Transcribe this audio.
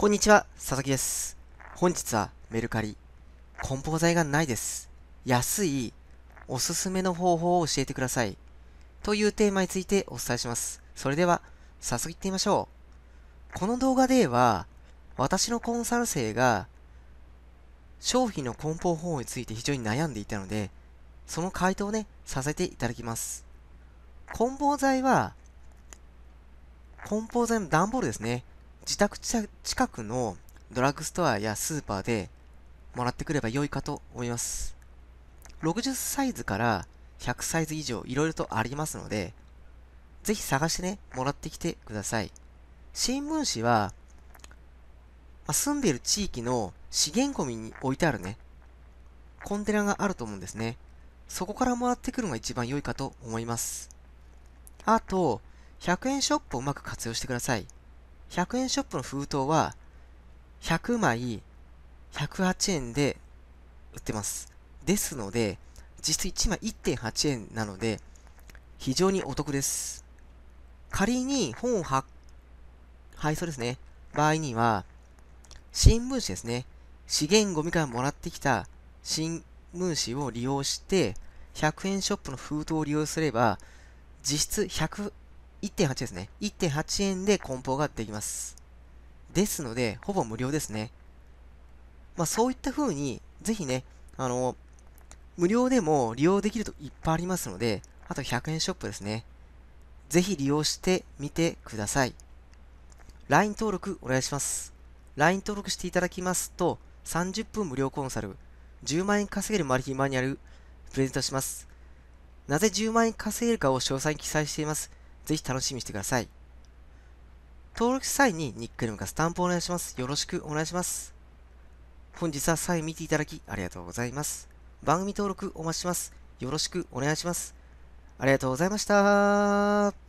こんにちは、佐々木です。本日はメルカリ。梱包材がないです。安い、おすすめの方法を教えてください。というテーマについてお伝えします。それでは、早速行ってみましょう。この動画では、私のコンサル生が、商品の梱包方法について非常に悩んでいたので、その回答をね、させていただきます。梱包材は、梱包材の段ボールですね。自宅近くのドラッグストアやスーパーでもらってくれば良いかと思います。60サイズから100サイズ以上いろいろとありますので、ぜひ探してね、もらってきてください。新聞紙は、まあ、住んでいる地域の資源ゴミに置いてあるね、コンテナがあると思うんですね。そこからもらってくるのが一番良いかと思います。あと、100円ショップをうまく活用してください。100円ショップの封筒は100枚108円で売ってます。ですので、実質1枚1.8円なので、非常にお得です。仮に本を発、配送ですね、場合には、新聞紙ですね、資源ゴミからもらってきた新聞紙を利用して、100円ショップの封筒を利用すれば、実質100 1.8ですね。1.8円で梱包ができます。ですので、ほぼ無料ですね。まあそういった風に、ぜひね、あの、無料でも利用できるといっぱいありますので、あと100円ショップですね。ぜひ利用してみてください。LINE 登録お願いします。LINE 登録していただきますと、30分無料コンサル、10万円稼げるマル秘マニュアル、プレゼントします。なぜ10万円稼げるかを詳細に記載しています。ぜひ楽しみにしてください。登録した際にニックネームかスタンプをお願いします。よろしくお願いします。本日は際見ていただきありがとうございます。番組登録お待ちします。よろしくお願いします。ありがとうございました。